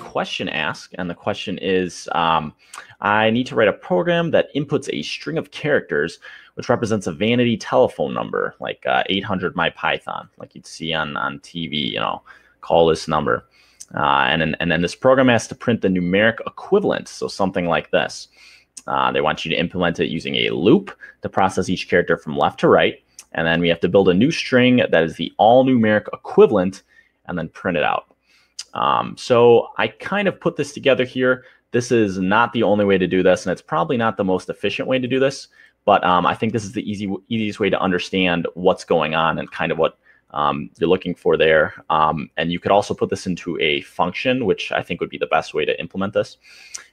question asked, and the question is um, I need to write a program that inputs a string of characters which represents a vanity telephone number, like uh, 800 my Python, like you'd see on, on TV, you know, call this number. Uh, and, then, and then this program has to print the numeric equivalent, so something like this. Uh, they want you to implement it using a loop to process each character from left to right. And then we have to build a new string that is the all numeric equivalent and then print it out. Um, so I kind of put this together here. This is not the only way to do this, and it's probably not the most efficient way to do this. But um, I think this is the easy, easiest way to understand what's going on and kind of what um, you're looking for there. Um, and you could also put this into a function, which I think would be the best way to implement this.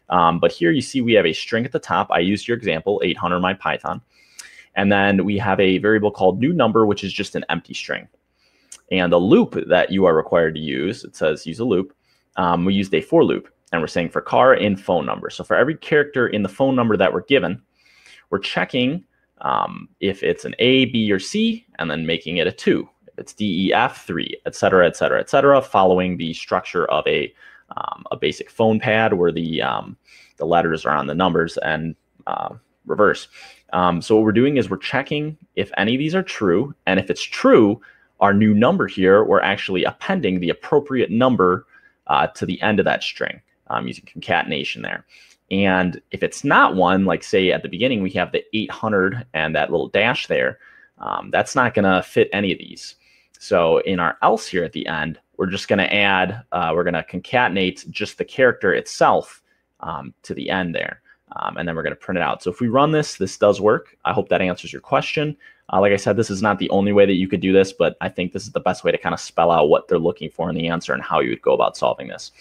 Um, but here you see we have a string at the top. I used your example, 800 my Python. And then we have a variable called new number, which is just an empty string and the loop that you are required to use, it says use a loop. Um, we used a for loop and we're saying for car in phone number. So for every character in the phone number that we're given, we're checking um, if it's an A, B, or C, and then making it a two. If it's D, E, F, three, et cetera, et cetera, et cetera, following the structure of a, um, a basic phone pad where the, um, the letters are on the numbers and uh, reverse. Um, so what we're doing is we're checking if any of these are true. And if it's true, our new number here, we're actually appending the appropriate number uh, to the end of that string um, using concatenation there. And if it's not one, like say at the beginning, we have the 800 and that little dash there, um, that's not going to fit any of these. So in our else here at the end, we're just going to add, uh, we're going to concatenate just the character itself um, to the end there. Um, and then we're going to print it out. So if we run this, this does work. I hope that answers your question. Uh, like I said, this is not the only way that you could do this, but I think this is the best way to kind of spell out what they're looking for in the answer and how you would go about solving this.